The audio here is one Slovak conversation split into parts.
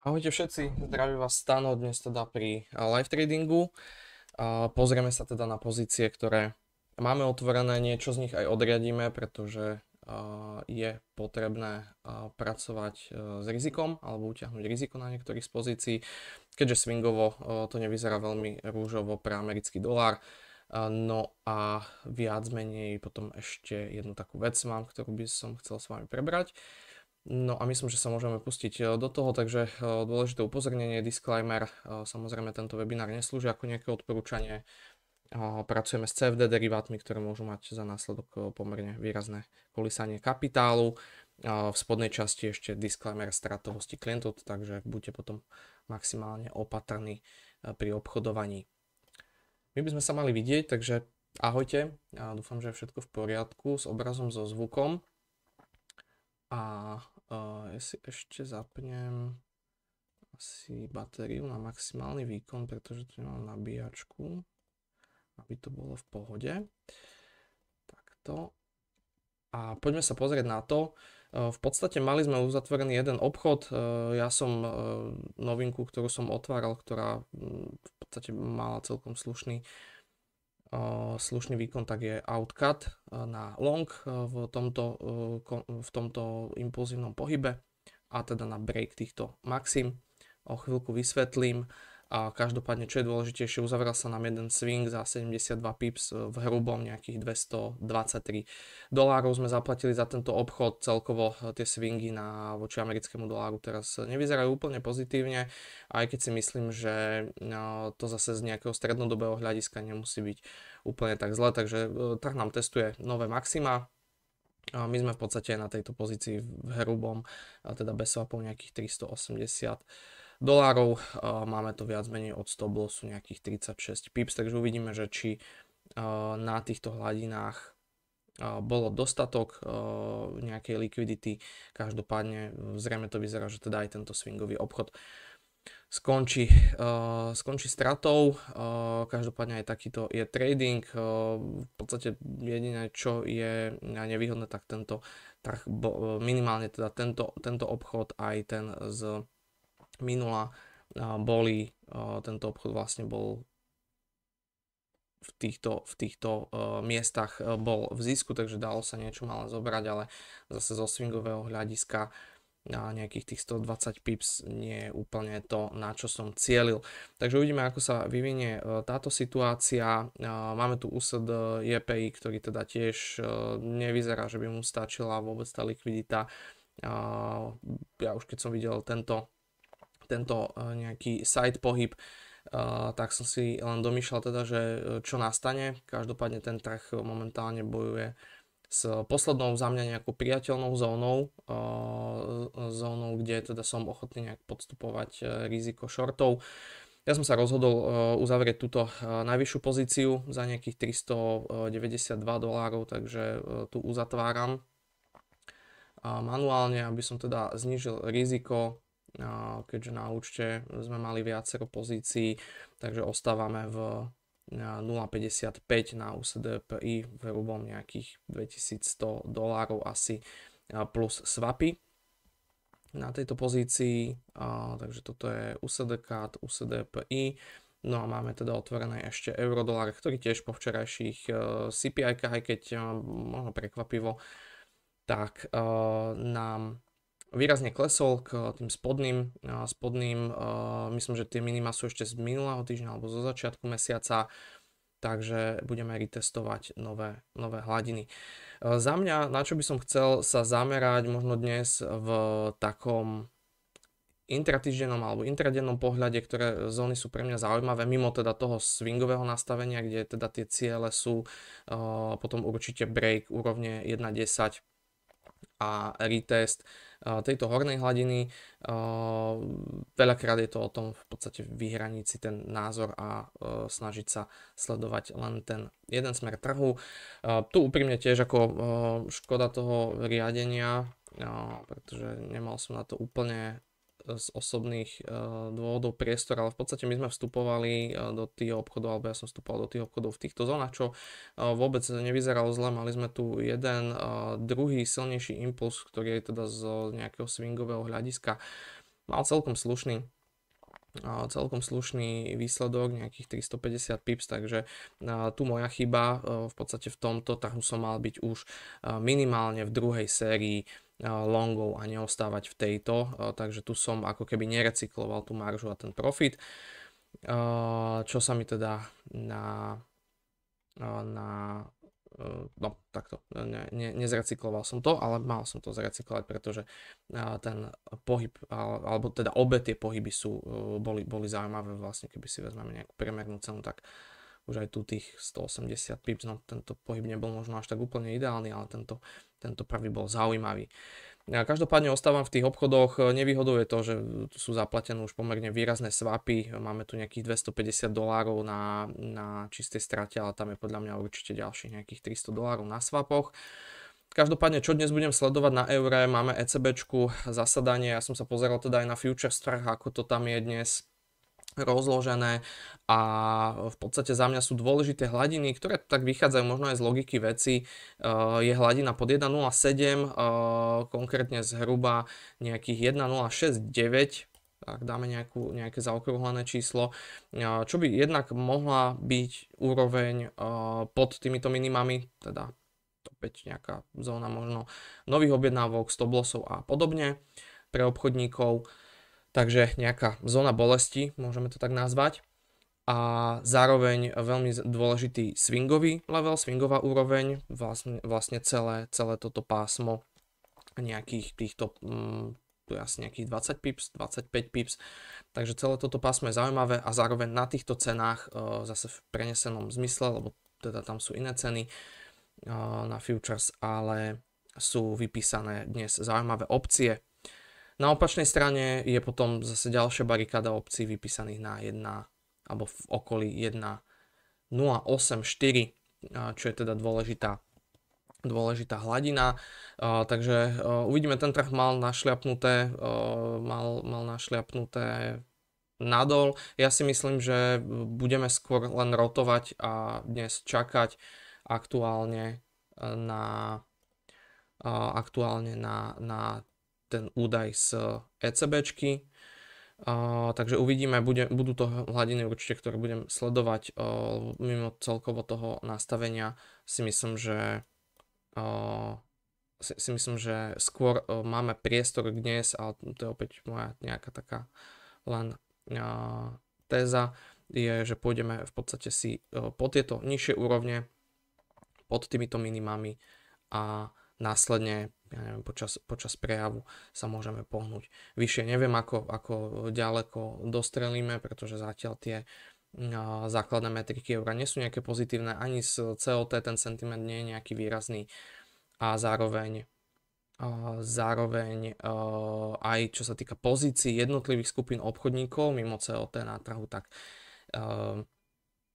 Ahojte všetci, zdraví vás Stano dnes teda pri eh, live tradingu. Pozrieme sa teda na pozície, ktoré máme otvorené, niečo z nich aj odriadíme, pretože eh, je potrebné eh, pracovať s rizikom alebo utiahnuť riziko na niektorých z pozícií, keďže swingovo to nevyzerá veľmi rúžovo pre americký dolár. No a viac menej potom ešte jednu takú vec mám, ktorú by som chcel s vami prebrať. Uh, No a myslím, že sa môžeme pustiť e, do toho, takže e, dôležité upozornenie, disclaimer, e, samozrejme tento webinár neslúži ako nejaké odporúčanie. Pracujeme s CFD derivátmi, ktoré môžu mať za následok pomerne výrazné kolísanie kapitálu. V spodnej časti ešte disclaimer stratovosti klientov, takže buďte potom maximálne opatrní pri obchodovaní. My by sme sa mali vidieť, takže ahojte. Ja dúfam, že je všetko v poriadku s obrazom, so zvukom. A Uh, ja si ešte zapnem asi batériu na maximálny výkon, pretože tu nemám nabíjačku, aby to bolo v pohode. Takto. A poďme sa pozrieť na to. E, v podstate mali sme uzatvorený jeden obchod. E, ja som e, novinku, ktorú som otváral, ktorá mm, v podstate mala celkom slušný slušný výkon, tak je outcut na long v tomto, v tomto impulzívnom pohybe a teda na break týchto maxim. O chvíľku vysvetlím. A každopádne, čo je dôležitejšie, uzavrel sa nám jeden swing za 72 pips e, v hrubom nejakých 223 dolárov. Sme zaplatili za tento obchod celkovo e, tie swingy na voči americkému doláru teraz e, nevyzerajú úplne pozitívne, aj keď si myslím, že to zase z nejakého strednodobého hľadiska nemusí byť úplne tak zle, takže trh nám testuje nové maxima, my sme v podstate na tejto pozícii v hrubom, teda bez swapov nejakých 380 dolárov. Máme to viac menej od 100 bolo sú nejakých 36 pips, takže uvidíme, že či na týchto hladinách bolo dostatok nejakej likvidity. Každopádne zrejme to vyzerá, že teda aj tento swingový obchod skončí, skončí stratou. každopádne aj takýto je trading. v podstate jediné, čo je nevýhodné, tak tento trh, minimálne teda tento, tento obchod aj ten z minula boli, tento obchod vlastne bol v týchto, v týchto uh, miestach uh, bol v zisku, takže dalo sa niečo malé zobrať, ale zase zo swingového hľadiska na nejakých tých 120 pips nie je úplne to, na čo som cielil. Takže uvidíme, ako sa vyvinie uh, táto situácia. E, máme tu USD JPI, ktorý teda tiež e, nevyzerá, že by mu stačila vôbec tá likvidita. Ja už keď som videl tento tento e, nejaký side pohyb, e, tak som si len domýšľal teda, že e, čo nastane. Každopádne ten trh momentálne bojuje s poslednou za mňa nejakou priateľnou zónou, zónou, kde teda som ochotný nejak podstupovať riziko shortov. Ja som sa rozhodol uzavrieť túto najvyššiu pozíciu za nejakých 392 dolárov, takže tu uzatváram manuálne, aby som teda znížil riziko keďže na účte sme mali viacero pozícií, takže ostávame v 0,55 na USDPI v hrubom nejakých 2100 dolárov asi plus swapy na tejto pozícii, takže toto je USDK, USDPI, No a máme teda otvorené ešte eurodolár, ktorý tiež po včerajších e, cpi aj keď e, možno prekvapivo, tak e, nám výrazne klesol k eh, tým spodným, eh, spodným eh, myslím, že tie minima sú ešte z minulého týždňa alebo zo začiatku mesiaca, takže budeme retestovať nové, nové hladiny. Za mňa, na čo by som chcel sa zamerať možno dnes v takom intratýždennom alebo intradennom pohľade, ktoré zóny sú pre mňa zaujímavé, mimo teda toho swingového nastavenia, kde teda tie ciele sú potom určite break úrovne 1.10 a retest Eh, tejto hornej hladiny. Eh, veľakrát je to o tom v podstate vyhraniť si ten názor a eh, snažiť sa sledovať len ten jeden smer trhu. Tu úprimne tiež ako škoda toho riadenia, pretože nemal som na to úplne z osobných eh, dôvodov priestor, ale v podstate my sme vstupovali eh, do tých obchodov, alebo ja som vstupoval do tých obchodov v týchto zónach, čo eh, vôbec nevyzeralo zle. Mali sme tu jeden druhý silnejší impuls, ktorý je teda z nejakého swingového hľadiska mal no celkom slušný celkom slušný výsledok, nejakých 350 pips, takže tu moja chyba v podstate v tomto trhu som mal byť už minimálne v druhej sérii longov a neostávať v tejto, takže tu som ako keby nerecykloval tú maržu a ten profit, čo sa mi teda na, na e, no takto, ne, ne, nezrecykloval som to, ale mal som to zrecyklovať, pretože ten pohyb, alebo teda obe tie pohyby sú, e, boli, boli zaujímavé vlastne, keby si vezmeme nejakú priemernú cenu, tak už aj tu tých 180 pips, no tento pohyb nebol možno až tak úplne ideálny, ale tento tento prvý bol zaujímavý. každopádne ostávam v tých obchodoch, nevýhodou je to, že tu sú zaplatené už pomerne výrazné svapy, máme tu nejakých 250 dolárov na, na čistej strate, ale tam je podľa mňa určite ďalších nejakých 300 dolárov na svapoch. Každopádne, čo dnes budem sledovať na eure, máme ECBčku, zasadanie, ja som sa pozeral teda aj na futures trh, ako to tam je dnes, rozložené a v podstate za mňa sú dôležité hladiny, ktoré tak vychádzajú možno aj z logiky veci. E, je hladina pod 1.07, e, konkrétne zhruba nejakých 1.069, tak dáme nejakú, nejaké zaokrúhlené číslo, e, čo by jednak mohla byť úroveň pod týmito minimami, teda opäť nejaká zóna možno nových objednávok, stoblosov a podobne pre obchodníkov. Takže nejaká zóna bolesti, môžeme to tak nazvať. A zároveň veľmi dôležitý swingový level, swingová úroveň, vlastne, vlastne celé, celé toto pásmo nejakých týchto mm, tu je asi nejakých 20 pips, 25 pips. Takže celé toto pásmo je zaujímavé a zároveň na týchto cenách e, zase v prenesenom zmysle, lebo teda tam sú iné ceny e, na futures, ale sú vypísané dnes zaujímavé opcie, na opačnej strane je potom zase ďalšia barikáda obcí vypísaných na 1 alebo v okolí 1.084, čo je teda dôležitá dôležitá hladina, uh, takže uh, uvidíme, ten trh mal našliapnuté, uh, mal, mal našliapnuté nadol. Ja si myslím, že budeme skôr len rotovať a dnes čakať aktuálne e, na aktuálne na, na ten údaj z ECBčky. Uh, takže uvidíme, bude, budú to hladiny určite, ktoré budem sledovať uh, mimo celkovo toho nastavenia si myslím, že uh, si, si myslím, že skôr uh, máme priestor dnes, ale to je opäť moja nejaká taká len uh, téza, je, že pôjdeme v podstate si uh, po tieto nižšie úrovne pod týmito minimami a následne ja neviem, počas, počas prejavu sa môžeme pohnúť vyššie. Neviem, ako, ako ďaleko dostrelíme, pretože zatiaľ tie základné metriky eura nie sú nejaké pozitívne, ani z COT ten sentiment nie je nejaký výrazný a zároveň a zároveň aj čo sa týka pozícií jednotlivých skupín obchodníkov mimo COT na trhu, tak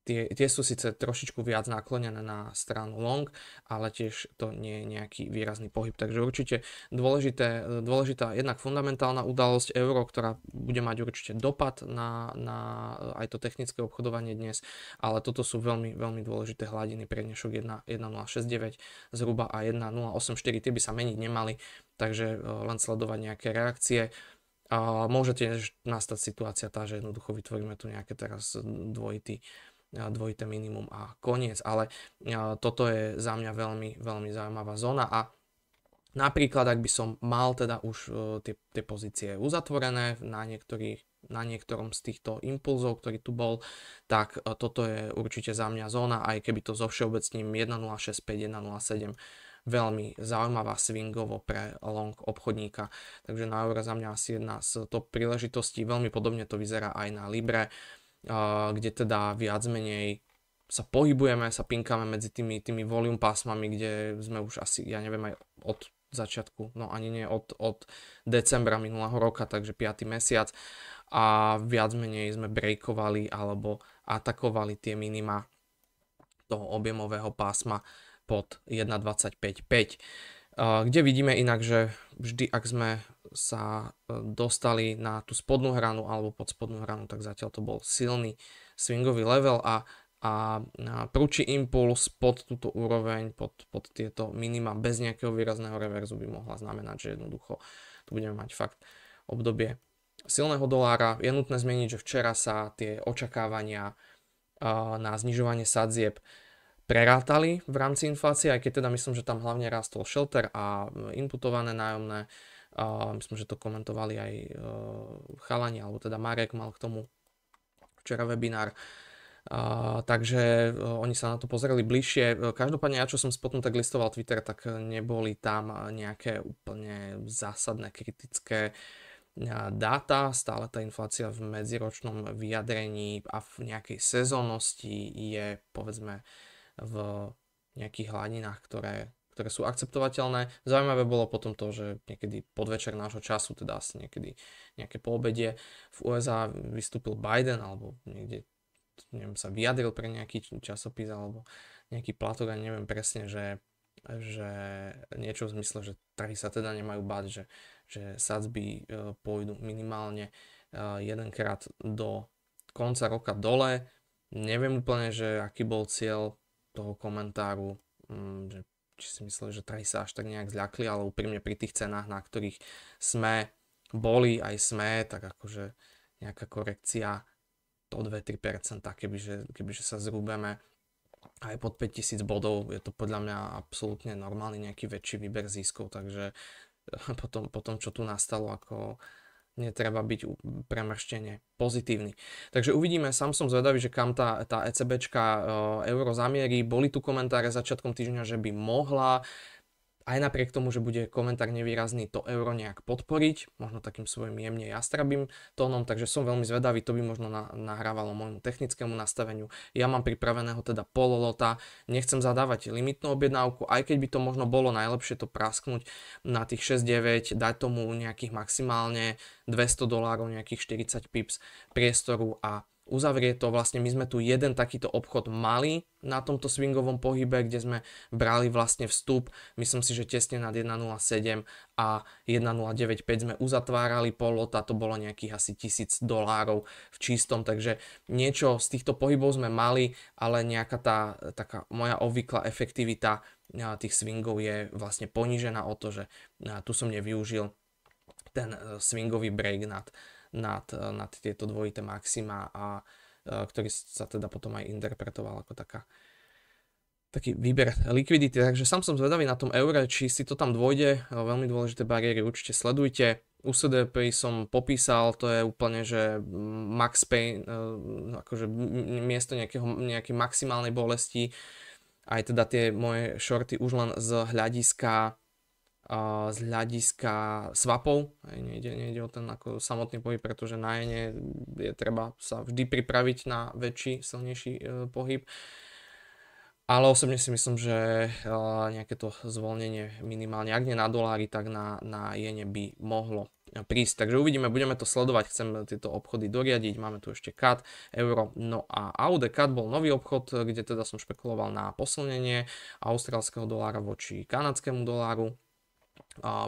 Tie, tie sú síce trošičku viac naklonené na stranu long, ale tiež to nie je nejaký výrazný pohyb. Takže určite dôležité, dôležitá jednak fundamentálna udalosť euro, ktorá bude mať určite dopad na, na eh, aj to technické obchodovanie dnes, ale toto sú veľmi, veľmi dôležité hladiny pre dnešok 1.069 zhruba a 1.084, tie by sa meniť nemali, takže eh, len sledovať nejaké reakcie. A môžete nastať situácia tá, že jednoducho vytvoríme tu nejaké teraz dvojitý dvojité minimum a koniec. Ale toto je za mňa veľmi, veľmi zaujímavá zóna a napríklad, ak by som mal teda už e, tie, tie pozície uzatvorené na niektorých na niektorom z týchto impulzov, ktorý tu bol, tak e, toto je určite za mňa zóna, aj keby to so všeobecným 1.065, 1.07 veľmi zaujímavá swingovo pre long obchodníka. Takže na euro za mňa asi jedna z top príležitostí. Veľmi podobne to vyzerá aj na Libre kde teda viac menej sa pohybujeme, sa pinkáme medzi tými, tými volume pásmami, kde sme už asi, ja neviem, aj od začiatku, no ani nie, od, od decembra minulého roka, takže 5. mesiac a viac menej sme breakovali alebo atakovali tie minima toho objemového pásma pod 1.25.5, kde vidíme inak, že vždy, ak sme sa e, dostali na tú spodnú hranu alebo pod spodnú hranu, tak zatiaľ to bol silný swingový level a, a prúči impuls pod túto úroveň, pod, pod tieto minima bez nejakého výrazného reverzu by mohla znamenať, že jednoducho tu budeme mať fakt obdobie silného dolára. Je nutné zmeniť, že včera sa tie očakávania na znižovanie sadzieb prerátali v rámci inflácie, aj keď teda myslím, že tam hlavne rastol shelter a inputované nájomné, myslím, že to komentovali aj uh, chalani, alebo teda Marek mal k tomu včera webinár. Uh, takže uh, oni sa na to pozreli bližšie. E, každopádne ja, čo som potom tak listoval Twitter, tak neboli tam nejaké úplne zásadné kritické uh, dáta. Stále tá inflácia v medziročnom vyjadrení a v nejakej sezónnosti je povedzme v nejakých hladinách, ktoré ktoré sú akceptovateľné. Zaujímavé bolo potom to, že niekedy podvečer nášho času, teda asi niekedy nejaké poobedie, v USA vystúpil Biden alebo niekde neviem, sa vyjadril pre nejaký časopis alebo nejaký platok a neviem presne, že, že niečo v zmysle, že trhy sa teda nemajú báť, že, že sadzby e, pôjdu minimálne e, jedenkrát do konca roka dole. Neviem úplne, že aký bol cieľ toho komentáru, mm, že či si mysleli, že trhy sa až tak nejak zľakli, ale úprimne pri tých cenách, na ktorých sme boli aj sme, tak akože nejaká korekcia to 2-3%, kebyže, kebyže sa zrúbeme aj pod 5000 bodov, je to podľa mňa absolútne normálny nejaký väčší výber ziskov, takže potom, potom čo tu nastalo ako netreba byť premrštene pozitívny. Takže uvidíme, sám som zvedavý, že kam tá, tá ECBčka e, euro zamierí. Boli tu komentáre začiatkom týždňa, že by mohla aj napriek tomu, že bude komentár nevýrazný, to euro nejak podporiť, možno takým svojim jemne jastrabým tónom, takže som veľmi zvedavý, to by možno nahrávalo môjmu technickému nastaveniu. Ja mám pripraveného teda pololota, nechcem zadávať limitnú objednávku, aj keď by to možno bolo najlepšie to prasknúť na tých 6-9, dať tomu nejakých maximálne 200 dolárov, nejakých 40 pips priestoru a uzavrie to. Vlastne my sme tu jeden takýto obchod mali na tomto swingovom pohybe, kde sme brali vlastne vstup. Myslím si, že tesne nad 1.07 a 1.095 sme uzatvárali polota, to bolo nejakých asi 1000 dolárov v čistom, takže niečo z týchto pohybov sme mali, ale nejaká tá taká moja obvyklá efektivita tých swingov je vlastne ponížená o to, že tu som nevyužil ten e, swingový break nad nad, eh, nad tieto dvojité maxima a eh, ktorý sa teda potom aj interpretoval ako taká taký výber likvidity, takže sám som zvedavý na tom eure, či si to tam dôjde, eh, veľmi dôležité bariéry určite sledujte. U CDP som popísal, to je úplne, že mm, max pain, akože miesto nejakého, nejakej maximálnej bolesti, aj teda tie moje shorty už len z hľadiska z hľadiska aj nejde, nejde o ten ako samotný pohyb, pretože na jene je treba sa vždy pripraviť na väčší, silnejší e, pohyb. Ale osobne si myslím, že e, nejaké to zvolnenie minimálne, ak nie na dolári, tak na, na jene by mohlo e, prísť. Takže uvidíme, budeme to sledovať, chcem tieto obchody doriadiť, máme tu ešte CAD, euro, no a Aude. CAD bol nový obchod, kde teda som špekuloval na posilnenie austrálskeho dolára voči kanadskému doláru,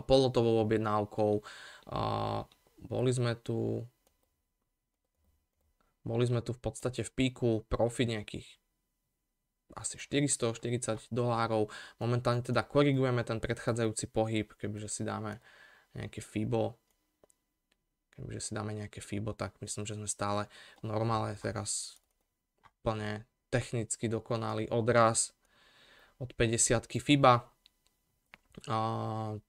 polotovou objednávkou. Boli sme tu boli sme tu v podstate v píku profit nejakých asi 440 dolárov. Momentálne teda korigujeme ten predchádzajúci pohyb, kebyže si dáme nejaké FIBO, kebyže si dáme nejaké FIBO, tak myslím, že sme stále v normále teraz úplne technicky dokonalý odraz od 50 FIBA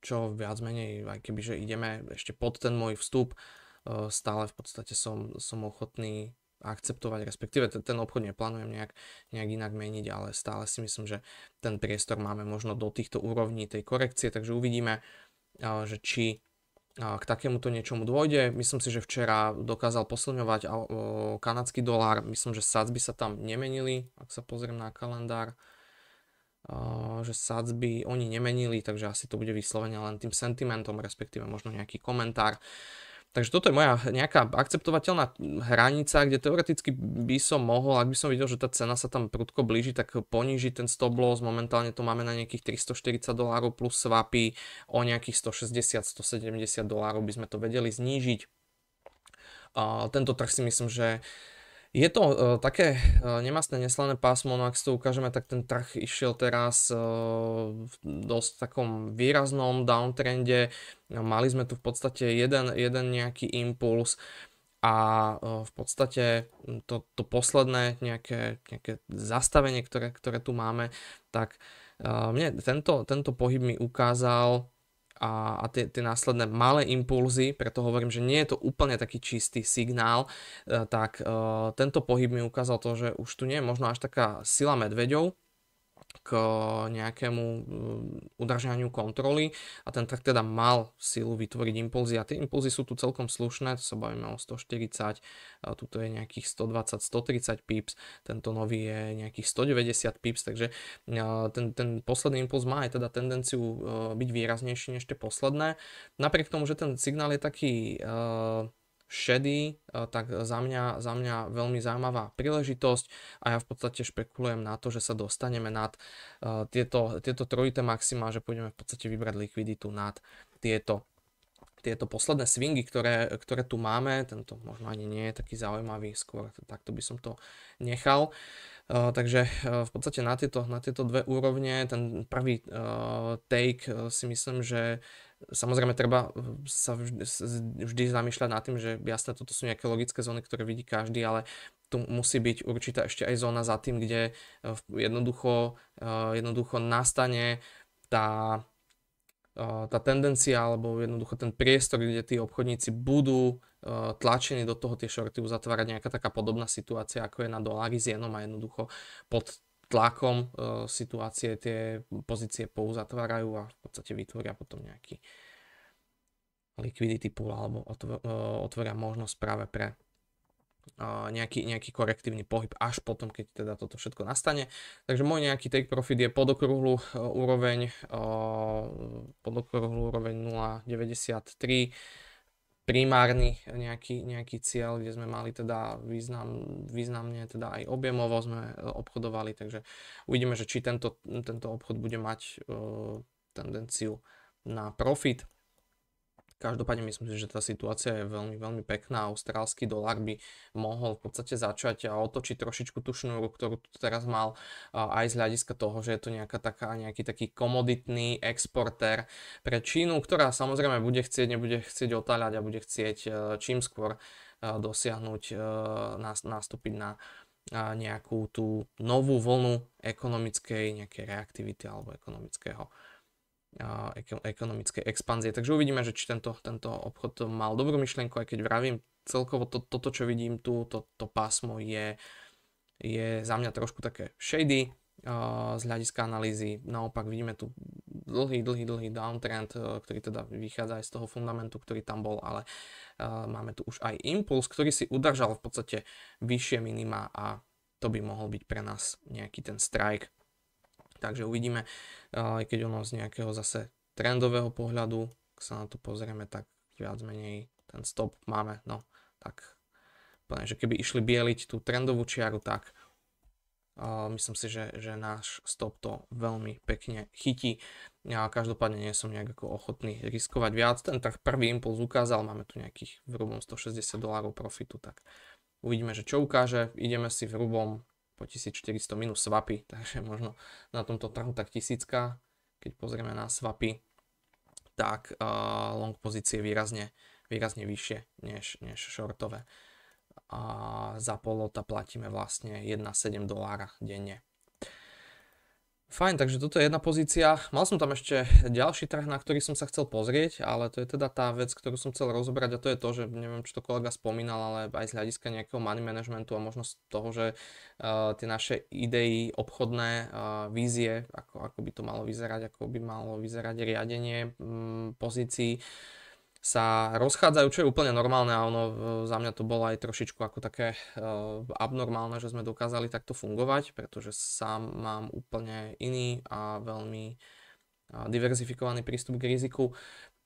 čo viac menej, aj keby, že ideme ešte pod ten môj vstup, e, stále v podstate som, som ochotný akceptovať, respektíve ten, ten obchod neplánujem nejak, nejak inak meniť, ale stále si myslím, že ten priestor máme možno do týchto úrovní tej korekcie, takže uvidíme, e, že či e, k takémuto niečomu dôjde. Myslím si, že včera dokázal posilňovať kanadský dolár, myslím, že sadzby sa tam nemenili, ak sa pozriem na kalendár že sadzby oni nemenili, takže asi to bude vyslovene len tým sentimentom, respektíve možno nejaký komentár. Takže toto je moja nejaká akceptovateľná hranica, kde teoreticky by som mohol, ak by som videl, že tá cena sa tam prudko blíži, tak poníži ten stop loss. Momentálne to máme na nejakých 340 dolárov plus swapy o nejakých 160-170 dolárov by sme to vedeli znížiť. Tento trh si myslím, že je to uh, také uh, nemastné, neslané pásmo, no ak si to ukážeme, tak ten trh išiel teraz uh, v dosť takom výraznom downtrende. Mali sme tu v podstate jeden, jeden nejaký impuls a v podstate to, to posledné nejaké, nejaké zastavenie, ktoré, ktoré tu máme, tak mne tento, tento pohyb mi ukázal, a, a tie, tie následné malé impulzy, preto hovorím, že nie je to úplne taký čistý signál, eh, tak eh, tento pohyb mi ukázal to, že už tu nie je možno až taká sila medveďov, k nejakému mm, udržaniu kontroly a ten trh teda mal silu vytvoriť impulzy a tie impulzy sú tu celkom slušné, to sa bavíme o 140, e, tuto je nejakých 120-130 pips, tento nový je nejakých 190 pips, takže e, ten, ten posledný impuls má aj teda tendenciu e, byť výraznejší než tie posledné. Napriek tomu, že ten signál je taký šedý, eh, tak za mňa, za mňa veľmi zaujímavá príležitosť a ja v podstate špekulujem na to, že sa dostaneme nad eh, tieto, tieto trojité maxima, že pôjdeme v podstate vybrať likviditu nad tieto tieto posledné swingy, ktoré, ktoré tu máme, tento možno ani nie je taký zaujímavý, skôr takto by som to nechal. Uh, takže uh, v podstate na tieto, na tieto dve úrovne, ten prvý uh, take si myslím, že Samozrejme, treba e, sa vždy, vždy zamýšľať nad tým, že jasné, toto sú nejaké logické zóny, ktoré vidí každý, ale tu musí byť určitá ešte aj zóna za tým, kde e, jednoducho, e, jednoducho nastane tá, tá tendencia alebo jednoducho ten priestor, kde tí obchodníci budú tlačení do toho tie shorty uzatvárať nejaká taká podobná situácia, ako je na dolári s jenom a jednoducho pod tlakom e, situácie tie pozície pouzatvárajú a v podstate vytvoria potom nejaký liquidity pool alebo e, otvoria možnosť práve pre e, nejaký, nejaký korektívny pohyb až potom, keď teda toto všetko nastane. Takže môj nejaký take profit je pod okrúhlu úroveň, pod okrúhlu úroveň 0,93 primárny nejaký, nejaký cieľ, kde sme mali teda význam, významne teda aj objemovo sme e, obchodovali, takže uvidíme, že či tento, tento obchod bude mať uh, tendenciu na profit. Každopádne myslím si, že tá situácia je veľmi, veľmi pekná. Austrálsky dolar by mohol v podstate začať a otočiť trošičku tú šnúru, ktorú tu teraz mal aj z hľadiska toho, že je to nejaká taká, nejaký taký komoditný exportér pre Čínu, ktorá samozrejme bude chcieť, nebude chcieť otáľať a bude chcieť e, čím skôr e, dosiahnuť, e, nastúpiť na nejakú tú novú vlnu ekonomickej nejakej reaktivity alebo ekonomického ekonomickej expanzie. Takže uvidíme, že či tento, tento obchod mal dobrú myšlienku, aj keď vravím, celkovo to, toto, čo vidím tu, to, to pásmo je, je za mňa trošku také shady z hľadiska analýzy. Naopak vidíme tu dlhý, dlhý, dlhý downtrend, e, ktorý teda vychádza aj z toho fundamentu, ktorý tam bol, ale e, máme tu už aj impuls, ktorý si udržal v podstate vyššie minima a to by mohol byť pre nás nejaký ten strike Takže uvidíme, eh, aj keď ono z nejakého zase trendového pohľadu, ak sa na to pozrieme, tak viac menej ten stop máme, no tak úplne, že keby išli bieliť tú trendovú čiaru, tak uh, myslím si, že, že náš stop to veľmi pekne chytí. Ja každopádne nie som nejak ako ochotný riskovať viac. Ten trh prvý impuls ukázal, máme tu nejakých v hrubom 160 dolárov profitu, tak uvidíme, že čo ukáže. Ideme si v hrubom po 1400 minus swapy, takže možno na tomto trhu tak tisícka. Keď pozrieme na swapy, tak uh, long pozície výrazne, výrazne vyššie než, než shortové. A za polota platíme vlastne 1,7 dolára denne. Fajn, takže toto je jedna pozícia. Mal som tam ešte ďalší trh, na ktorý som sa chcel pozrieť, ale to je teda tá vec, ktorú som chcel rozobrať a to je to, že neviem, či to kolega spomínal, ale aj z hľadiska nejakého money managementu a možnosť toho, že uh, tie naše idei, obchodné uh, vízie, ako, ako by to malo vyzerať, ako by malo vyzerať riadenie um, pozícií, uh, sa rozchádzajú, čo je úplne normálne a ono e, za mňa to bolo aj trošičku ako také e, abnormálne, že sme dokázali takto fungovať, pretože sám mám úplne iný a veľmi e, diverzifikovaný prístup k riziku,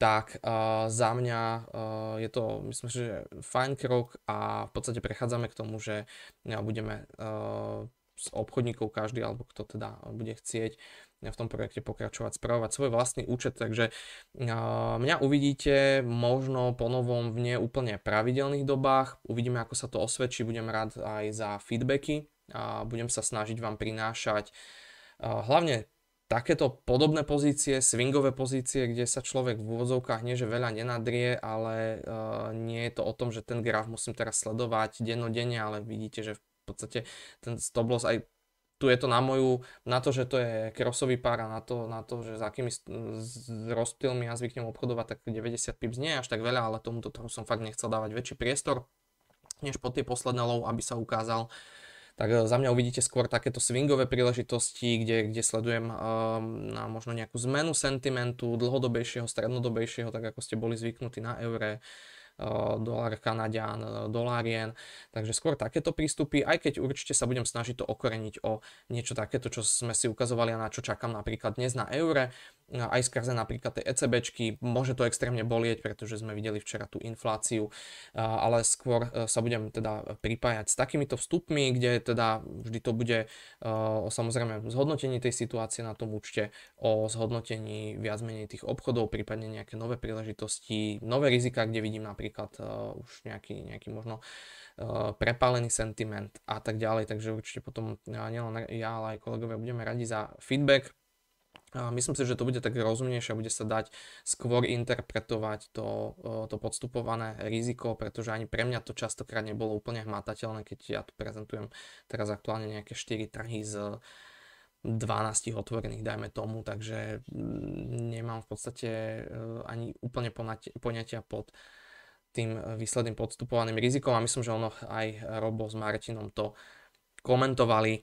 tak za mňa je to, myslím, že fajn krok a v podstate prechádzame k tomu, že budeme s obchodníkov každý, alebo kto teda bude chcieť, v tom projekte pokračovať, spravovať svoj vlastný účet, takže mňa uvidíte možno po novom v neúplne pravidelných dobách, uvidíme ako sa to osvedčí, budem rád aj za feedbacky a budem sa snažiť vám prinášať hlavne takéto podobné pozície, swingové pozície, kde sa človek v úvodzovkách nie že veľa nenadrie, ale nie je to o tom, že ten graf musím teraz sledovať dennodenne, ale vidíte, že v podstate ten stop loss aj tu je to na moju, na to, že to je krosový pár a na to, na to že s akými rozptylmi ja zvyknem obchodovať, tak 90 pips nie je až tak veľa, ale tomuto trhu som fakt nechcel dávať väčší priestor než pod tie posledné low, aby sa ukázal. Tak e, za mňa uvidíte skôr takéto swingové príležitosti, kde, kde sledujem um, na možno nejakú zmenu sentimentu dlhodobejšieho, strednodobejšieho, tak ako ste boli zvyknutí na eure dolár Kanadian, dolár jen. Takže skôr takéto prístupy, aj keď určite sa budem snažiť to okoreniť o niečo takéto, čo sme si ukazovali a na čo čakám napríklad dnes na eure, no, aj skrze napríklad tie ECBčky, môže to extrémne bolieť, pretože sme videli včera tú infláciu, ale skôr e, sa budem teda pripájať s takýmito vstupmi, kde teda vždy to bude e, o samozrejme zhodnotení tej situácie na tom účte, o zhodnotení viac menej tých obchodov, prípadne nejaké nové príležitosti, nové rizika, kde vidím napríklad napríklad uh, už nejaký, nejaký možno uh, prepálený sentiment a tak ďalej. Takže určite potom uh, nielen ja, ale aj kolegovia budeme radi za feedback. myslím si, že to bude tak rozumnejšie a bude sa dať skôr interpretovať to, eh, to podstupované riziko, pretože ani pre mňa to častokrát nebolo úplne hmatateľné, keď ja tu prezentujem teraz aktuálne nejaké 4 trhy z, 12 otvorených, dajme tomu, takže mm, nemám v podstate ani úplne ponatia, poňatia pod tým eh, výsledným podstupovaným rizikom a myslím, že ono aj Robo s Martinom to komentovali eh,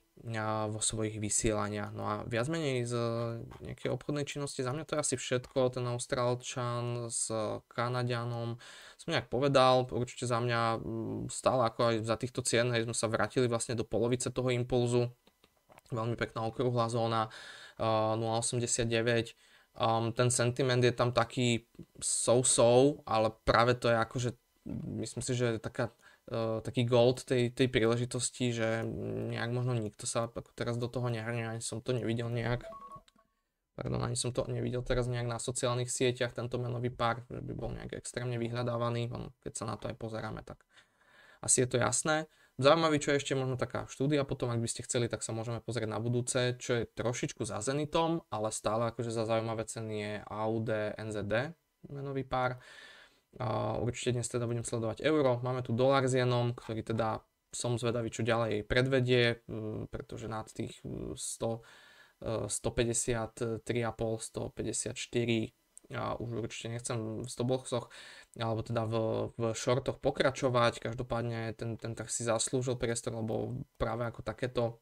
vo svojich vysielaniach. No a viac menej z eh, nejakej obchodnej činnosti, za mňa to je asi všetko, ten Austrálčan s Kanadianom som nejak povedal, určite za mňa mm, stále ako aj za týchto cien, hej, sme sa vrátili vlastne do polovice toho impulzu, veľmi pekná okrúhla zóna, 0,89, um, ten sentiment je tam taký so-so, ale práve to je akože, myslím si, že je taká, uh, taký gold tej, tej príležitosti, že nejak možno nikto sa teraz do toho nehrne, ani som to nevidel nejak. Pardon, ani som to nevidel teraz nejak na sociálnych sieťach, tento menový pár, že by bol nejak extrémne vyhľadávaný, keď sa na to aj pozeráme, tak asi je to jasné. Zaujímavý, čo je ešte možno taká štúdia potom, ak by ste chceli, tak sa môžeme pozrieť na budúce, čo je trošičku za Zenitom, ale stále akože za zaujímavé ceny je AUD, NZD, menový pár. určite dnes teda budem sledovať euro. Máme tu dolar s jenom, ktorý teda som zvedavý, čo ďalej predvedie, e, pretože nad tých 100 153,5, 154 a už určite nechcem v stoboxoch alebo teda v, v shortoch pokračovať. Každopádne ten, ten trh si zaslúžil priestor, lebo práve ako takéto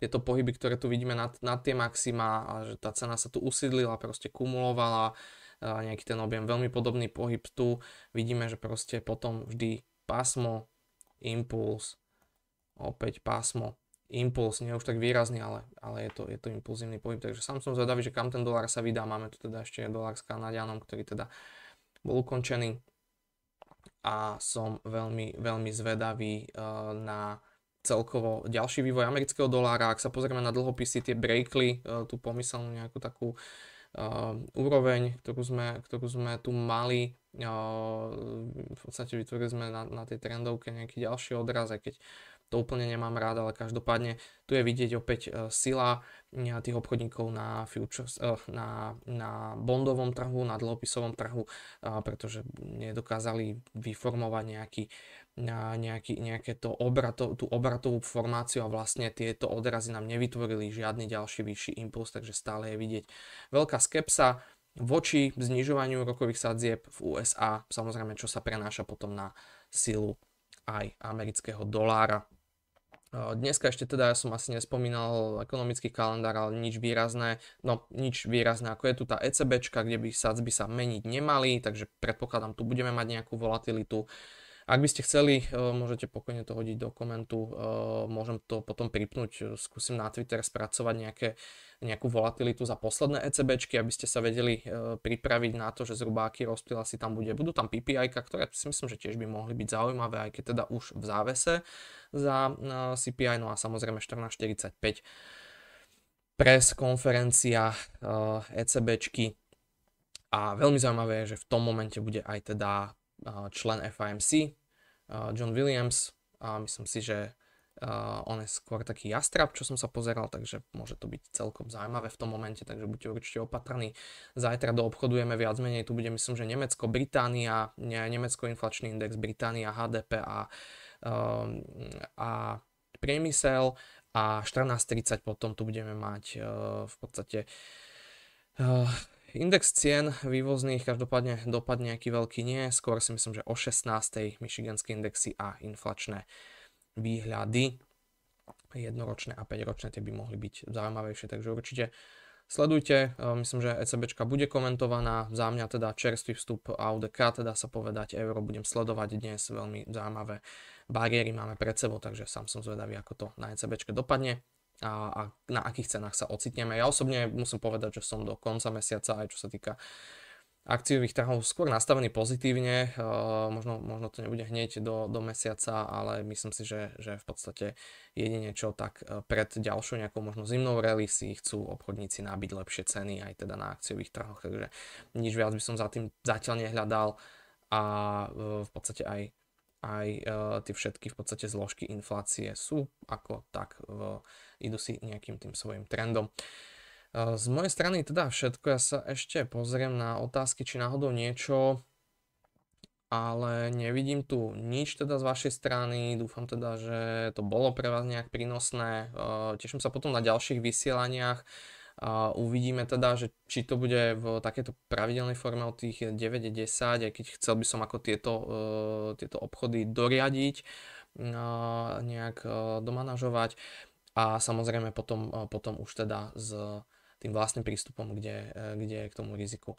tieto pohyby, ktoré tu vidíme nad, nad tie maxima a že tá cena sa tu usidlila, proste kumulovala a nejaký ten objem, veľmi podobný pohyb tu. Vidíme, že proste potom vždy pásmo, impuls, opäť pásmo, impuls, nie už tak výrazný, ale, ale je, to, je to impulzívny pohyb. Takže sám som zvedavý, že kam ten dolár sa vydá. Máme tu teda ešte dolár s Kanadianom, ktorý teda bol ukončený a som veľmi, veľmi zvedavý eh, na celkovo ďalší vývoj amerického dolára. Ak sa pozrieme na dlhopisy, tie breakly, eh, tú pomyselnú nejakú takú eh, úroveň, ktorú sme, ktorú sme tu mali, v podstate vytvorili sme na, na tej trendovke nejaký ďalší odraz, aj keď uh, to úplne nemám rád, ale každopádne tu je vidieť opäť e, sila e, tých obchodníkov na, futures, e, na, na bondovom trhu, na dlhopisovom trhu, pretože nedokázali vyformovať nejaký, nejaký, nejaké to obrato, tú obratovú formáciu a vlastne tieto odrazy nám nevytvorili žiadny ďalší vyšší impuls, takže stále je vidieť veľká skepsa voči znižovaniu rokových sadzieb v USA, samozrejme čo sa prenáša potom na silu aj amerického dolára. Dneska ešte teda ja som asi nespomínal ekonomický kalendár, ale nič výrazné, no nič výrazné ako je tu tá ECB, kde by sadzby sa meniť nemali, takže predpokladám tu budeme mať nejakú volatilitu. Uh, ak by ste chceli, eh, môžete pokojne to hodiť do komentu, eh, môžem to potom pripnúť, eh, skúsim na Twitter spracovať nejaké, nejakú volatilitu za posledné ECBčky, aby ste sa vedeli pripraviť na to, že zhruba aký rozptyl asi tam bude. Budú tam PPI, ktoré si myslím, že tiež by mohli byť zaujímavé, aj keď teda už v závese za CPI, no a samozrejme 14.45 pres, konferencia ECBčky a veľmi zaujímavé je, že v tom momente bude aj teda Eh, člen FIMC, eh, John Williams, a myslím si, že eh, on je skôr taký Jastrap, čo som sa pozeral, takže môže to byť celkom zaujímavé v tom momente, takže buďte určite opatrní. Zajtra do obchodujeme viac menej, tu bude myslím, že Nemecko, Británia, nie Nemecko inflačný index, Británia, HDP a, a priemysel a 14.30 potom tu budeme mať v podstate Index cien vývozných každopádne dopad nejaký veľký nie, skôr si myslím, že o 16. michiganské indexy a inflačné výhľady jednoročné a 5-ročné tie by mohli byť zaujímavejšie, takže určite sledujte, e, myslím, že ECBčka bude komentovaná, za mňa teda čerstvý vstup AUDK, teda sa povedať euro, budem sledovať dnes veľmi zaujímavé bariéry máme pred sebou, takže sám som zvedavý, ako to na ECBčke dopadne a, a na akých cenách sa ocitneme. Ja osobne musím povedať, že som do konca mesiaca, aj čo sa týka akciových trhov, skôr nastavený pozitívne, e, možno, možno to nebude hneď do, do mesiaca, ale myslím si, že, že v podstate jedine čo, tak e, pred ďalšou nejakou možno zimnou rally si chcú obchodníci nabiť lepšie ceny aj teda na akciových trhoch, takže nič viac by som za tým zatiaľ nehľadal a e, v podstate aj aj e, tie všetky v podstate zložky inflácie sú ako tak, v, e, idú si nejakým tým svojim trendom. E, z mojej strany teda všetko, ja sa ešte pozriem na otázky, či náhodou niečo, ale nevidím tu nič teda z vašej strany, dúfam teda, že to bolo pre vás nejak prínosné, e, teším sa potom na ďalších vysielaniach, a uvidíme teda, že či to bude v takéto pravidelnej forme od tých 9-10, aj keď chcel by som ako tieto, uh, tieto obchody doriadiť, uh, nejak uh, e, domanažovať a samozrejme potom, uh, potom už teda s tým vlastným prístupom, kde, uh, kde k tomu riziku uh,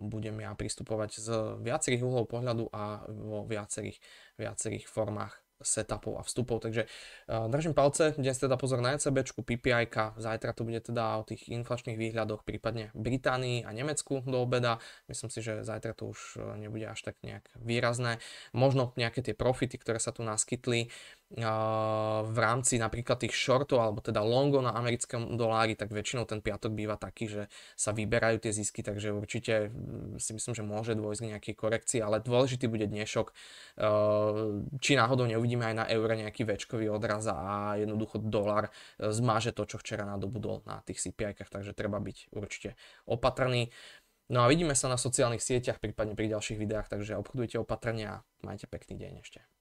budem ja pristupovať z viacerých uhlov pohľadu a vo viacerých, viacerých formách setupov a vstupov. Takže uh, držím palce, dnes teda pozor na ECB, PPI, zajtra to bude teda o tých inflačných výhľadoch, prípadne Británii a Nemecku do obeda. Myslím si, že zajtra to už eh, nebude až tak nejak výrazné. Možno nejaké tie profity, ktoré sa tu naskytli, v rámci napríklad tých shortov alebo teda longov na americkom dolári, tak väčšinou ten piatok býva taký, že sa vyberajú tie zisky, takže určite mm, si myslím, že môže dôjsť k nejakej korekcii, ale dôležitý bude dnešok. E, či náhodou neuvidíme aj na eure nejaký väčkový odraz a jednoducho dolar e, zmáže to, čo včera nadobudol na tých cpi takže treba byť určite opatrný. No a vidíme sa na sociálnych sieťach, prípadne pri ďalších videách, takže obchodujte opatrne a majte pekný deň ešte.